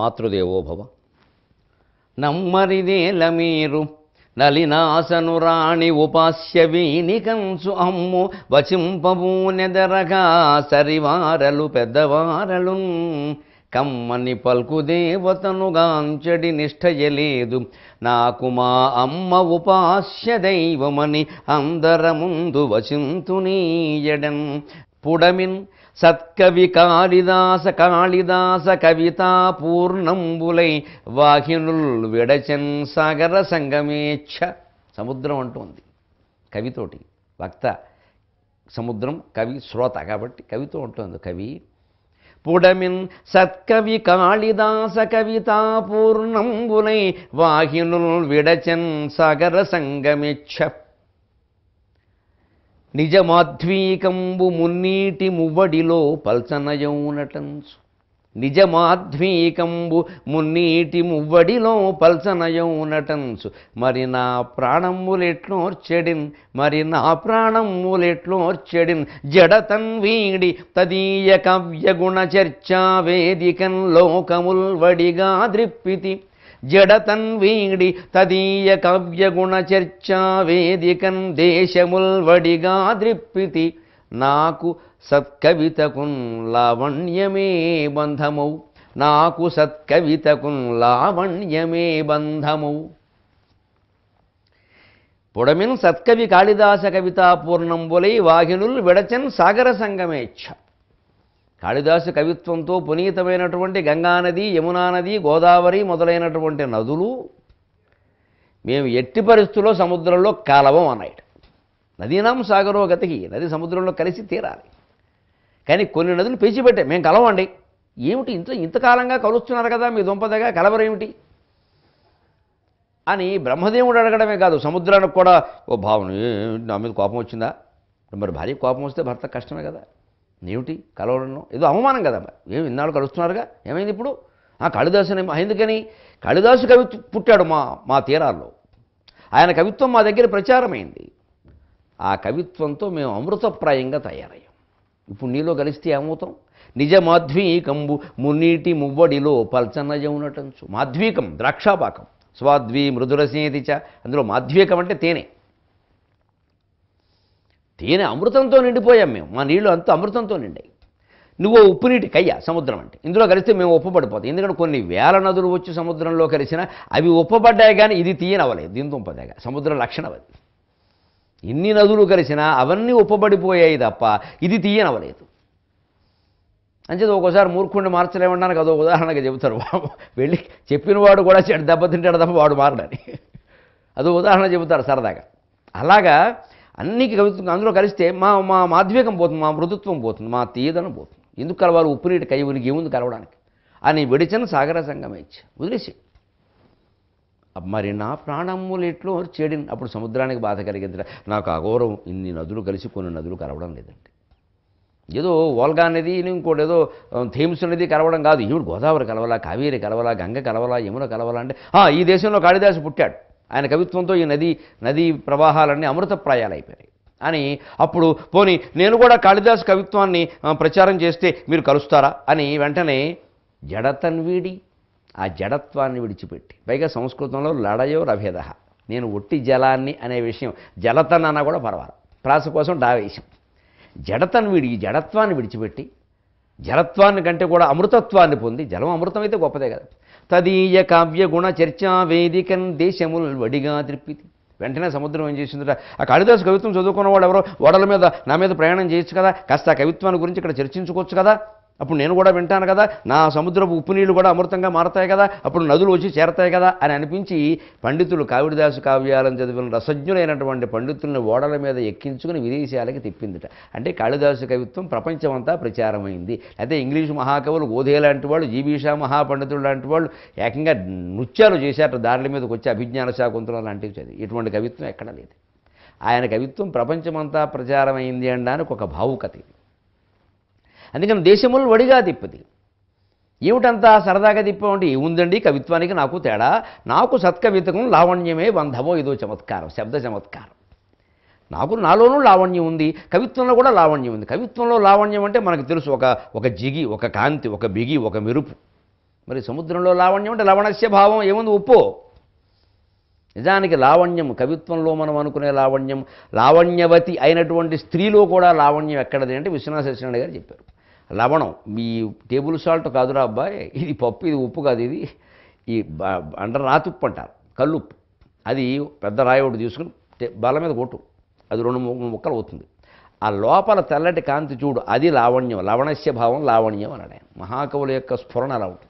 మాతృదేవోభవ నమ్మరిదేల మీరు నలినాసను రాణి ఉపాస్య కంచు అమ్ము వచింపబూనెదరగా సరివారలు పెద్దవారలు కమ్మని పల్కు దేవతనుగాంచడి నిష్ఠయలేదు నాకు మా అమ్మ ఉపాస్య దైవమని అందరముందు వచింతునీయడం పుడమిన్ సత్కవి కాళిదాస కాళిదాస కవితా పూర్ణంబులై వాహినుల్ విడచన్ సాగర సంగమేచ్ఛ సముద్రం అంటూ ఉంది కవితోటి వక్త సముద్రం కవి శ్రోత కాబట్టి కవితో ఉంటుంది కవి పుడమిన్ సత్కవి కాళిదాస కవితా పూర్ణంబులై వాహినుల్ విడచన్ సాగర సంగమిచ్చ నిజమాధ్వీకంబు మున్నీటి మువ్వడిలో పల్సనయౌనటంచు నిజమాధ్వీకంబు మున్నీటి మువ్వడిలో పల్సనయౌనటంచు మరి నా ప్రాణములెట్లోర్చెడిన్ మరి నా ప్రాణములెట్లోర్చెడిన్ వీడి తదీయ కవ్యగుణ చర్చా వేదికన్ లోకముల్వడిగా దృప్పితి జడతన్వీడి తదీయ కవ్యగుణ చర్చా వేదికం దేశముల్వడిగా ద్రిప్పితి నాకు సత్కవితకున్ లావణ్యమే బంధమౌ నాకు సత్కవితకున్ లావణ్యమే బంధమౌ పొడమిన్ సత్కవి కాళిదాస కవితాపూర్ణం బులై వాహినుల్ విడచన్ సాగర సంగమేచ్ఛ కాళిదాసు కవిత్వంతో పునీతమైనటువంటి గంగానది యమునా నది గోదావరి మొదలైనటువంటి నదులు మేము ఎట్టి పరిస్థితుల్లో సముద్రంలో కాలవం అన్నాయట నదీనాం సాగరో గతికి నది సముద్రంలో కలిసి తీరాలి కానీ కొన్ని నదులు పెంచిపెట్టాయి మేము కలవండి ఏమిటి ఇంత ఇంతకాలంగా కలుస్తున్నారు కదా మీ కలవరు కలవరేమిటి అని బ్రహ్మదేవుడు అడగడమే కాదు సముద్రానికి కూడా ఓ భావన నా మీద కోపం వచ్చిందా మరి భార్య కోపం వస్తే భర్త కష్టమే కదా ఏమిటి కలవడం ఏదో అవమానం కదా ఏమి ఇన్నాళ్ళు కలుస్తున్నారుగా ఏమైంది ఇప్పుడు ఆ కాళిదాసు ఎందుకని కాళిదాసు కవి పుట్టాడు మా మా తీరాల్లో ఆయన కవిత్వం మా దగ్గర ప్రచారమైంది ఆ కవిత్వంతో మేము అమృతప్రాయంగా తయారయ్యాం ఇప్పుడు నీలో కలిస్తే ఏమవుతాం నిజ మాధ్వీకంబు మున్నీటి మువ్వడిలో పల్చన్నజమునటంచు మాధ్వీకం ద్రాక్షాపాకం స్వాద్వీ చ అందులో మాధ్వీకం అంటే తేనే తేనె అమృతంతో నిండిపోయాం మేము మా నీళ్లు అంతా అమృతంతో నిండాయి నువ్వు ఉప్పు నీటి కయ్య సముద్రం అంటే ఇందులో కలిస్తే మేము ఉప్పబడిపోతాం ఎందుకంటే కొన్ని వేల నదులు వచ్చి సముద్రంలో కలిసినా అవి ఉప్పబడ్డాయి కానీ ఇది తీయనవ్వలేదు దీని దుంపదేగా సముద్ర లక్షణం అది ఎన్ని నదులు కలిసినా అవన్నీ ఉప్పబడిపోయాయి తప్ప ఇది తీయనవ్వలేదు అంచేది ఒక్కోసారి మూర్ఖుండి మార్చలేమన్నాను అదో ఉదాహరణగా చెబుతారు వెళ్ళి చెప్పిన వాడు కూడా చెడు దెబ్బతింటాడు తప్ప వాడు మారడని అదో ఉదాహరణ చెబుతారు సరదాగా అలాగా అన్నికి కలుగుతుంది అందులో కలిస్తే మా మా మాధ్వేకం పోతుంది మా మృదుత్వం పోతుంది మా తీయదనం పోతుంది ఎందుకు కలవాలి ఉప్పు నీటి ఉనికి ఏముంది కలవడానికి అని విడిచిన సాగర ఇచ్చి వదిలేసి మరి నా ప్రాణములెట్లో చెడిన్ అప్పుడు సముద్రానికి బాధ కలిగింది నాకు అఘోరం ఇన్ని నదులు కలిసి కొన్ని నదులు కలవడం లేదండి ఏదో ఓల్గా నది ఇంకోటి ఏదో థేమ్స్ నది కలవడం కాదు ఈవిడు గోదావరి కలవలా కావేరి కలవలా గంగ కలవలా యమున కలవలా అంటే ఈ దేశంలో కాళిదాసు పుట్టాడు ఆయన కవిత్వంతో ఈ నది నదీ ప్రవాహాలన్నీ అయిపోయాయి అని అప్పుడు పోని నేను కూడా కాళిదాసు కవిత్వాన్ని ప్రచారం చేస్తే మీరు కలుస్తారా అని వెంటనే జడతన్వీడి ఆ జడత్వాన్ని విడిచిపెట్టి పైగా సంస్కృతంలో లడయో రభేద నేను ఒట్టి జలాన్ని అనే విషయం జలతన్ అన్నా కూడా పర్వాలి ప్రాస కోసం డావేశం జడతన్ వీడి ఈ జడత్వాన్ని విడిచిపెట్టి జలత్వాన్ని కంటే కూడా అమృతత్వాన్ని పొంది జలం అమృతం అయితే గొప్పదే కదా తదీయ కావ్యగుణ చర్చా వేదికన్ దేశముల్ వడిగా త్రిప్పితి వెంటనే సముద్రం ఏం చేసిందిట ఆ కాళిదాసు కవిత్వం చదువుకున్న వాడు ఎవరో ఓడల మీద నా మీద ప్రయాణం చేయొచ్చు కదా కాస్త ఆ కవిత్వాన్ని గురించి ఇక్కడ చర్చించుకోవచ్చు కదా అప్పుడు నేను కూడా వింటాను కదా నా సముద్రపు ఉప్పు నీళ్ళు కూడా అమృతంగా మారతాయి కదా అప్పుడు నదులు వచ్చి చేరతాయి కదా అని అనిపించి పండితులు కావిడిదాసు కావ్యాలను చదివిన రసజ్ఞులైనటువంటి పండితుల్ని ఓడల మీద ఎక్కించుకుని విదేశాలకి తిప్పిందిట అంటే కాళిదాసు కవిత్వం ప్రపంచమంతా ప్రచారమైంది అయితే ఇంగ్లీషు మహాకవులు ఓధే లాంటి వాళ్ళు జీబీషా మహాపండితులు లాంటి వాళ్ళు ఏకంగా నృత్యాలు చేశారట దారుల మీదకి వచ్చి అభిజ్ఞాన శాకుంతలం లాంటివి చదివి ఇటువంటి కవిత్వం ఎక్కడ లేదు ఆయన కవిత్వం ప్రపంచమంతా ప్రచారమైంది అనడానికి ఒక భావుకత ఇది అందుకని దేశములు వడిగా తిప్పది ఏమిటంతా సరదాగా తిప్పమంటే ఏముందండి కవిత్వానికి నాకు తేడా నాకు సత్కవితకం లావణ్యమే బంధమో ఇదో చమత్కారం శబ్ద చమత్కారం నాకు నాలోనూ లావణ్యం ఉంది కవిత్వంలో కూడా లావణ్యం ఉంది కవిత్వంలో లావణ్యం అంటే మనకు తెలుసు ఒక ఒక జిగి ఒక కాంతి ఒక బిగి ఒక మెరుపు మరి సముద్రంలో లావణ్యం అంటే లవణస్య భావం ఏముంది ఉప్పు నిజానికి లావణ్యం కవిత్వంలో మనం అనుకునే లావణ్యం లావణ్యవతి అయినటువంటి స్త్రీలో కూడా లావణ్యం ఎక్కడది అంటే విశ్వనాథ సత్యనారాయణ గారు చెప్పారు లవణం మీ టేబుల్ సాల్ట్ కాదురా అబ్బాయి ఇది పప్పు ఇది ఉప్పు కాదు ఇది ఈ అండర్ ఉప్పు అంటారు కల్లుప్పు అది పెద్ద రాయి ఒకటి తీసుకుని బల మీద కొట్టు అది రెండు మూడు ముక్కలు అవుతుంది ఆ లోపల తెల్లటి కాంతి చూడు అది లావణ్యం లవణస్య భావం లావణ్యం అన్నాడు ఆయన మహాకవుల యొక్క స్ఫురణ అలా ఉంటుంది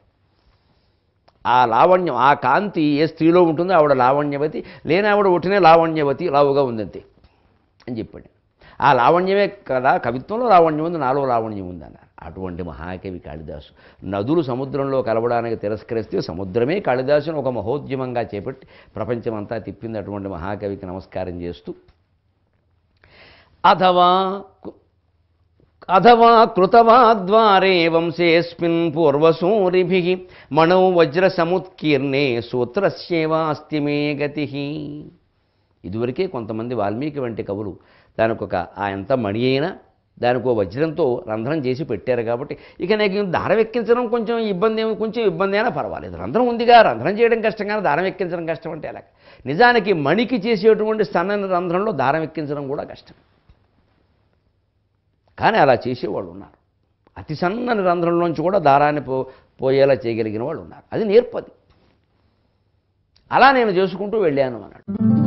ఆ లావణ్యం ఆ కాంతి ఏ స్త్రీలో ఉంటుందో ఆవిడ లావణ్యవతి లేని ఆవిడ ఒట్టినే లావణ్యవతి లావుగా ఉందంతే అని చెప్పాడు ఆ లావణ్యమే కదా కవిత్వంలో లావణ్యం ఉంది నాలో లావణ్యం ఉంది అన్నారు అటువంటి మహాకవి కాళిదాసు నదులు సముద్రంలో కలవడానికి తిరస్కరిస్తే సముద్రమే కాళిదాసును ఒక మహోద్యమంగా చేపట్టి ప్రపంచమంతా తిప్పింది అటువంటి మహాకవికి నమస్కారం చేస్తూ అథవా అథవా కృతవాద్వారే వంశేస్మిన్ పూర్వసూరిభి వజ్ర వజ్రసముత్కీర్ణే సూత్రస్యేవాస్తిమే గతి ఇదివరకే కొంతమంది వాల్మీకి వంటి కవులు దానికి ఒక ఆ ఎంత మణి అయినా దానికి ఓ వజ్రంతో రంధ్రం చేసి పెట్టారు కాబట్టి ఇక నాకు దారం ఎక్కించడం కొంచెం ఇబ్బంది ఏమి కొంచెం ఇబ్బంది అయినా పర్వాలేదు రంధ్రం ఉందిగా రంధ్రం చేయడం కష్టం కానీ దారం ఎక్కించడం కష్టం అంటే అలా నిజానికి మణికి చేసేటువంటి సన్నని రంధ్రంలో దారం ఎక్కించడం కూడా కష్టం కానీ అలా చేసేవాళ్ళు ఉన్నారు అతి సన్నని రంధ్రంలోంచి కూడా దారాన్ని పో పోయేలా చేయగలిగిన వాళ్ళు ఉన్నారు అది నేర్పది అలా నేను చేసుకుంటూ వెళ్ళాను అన్నాడు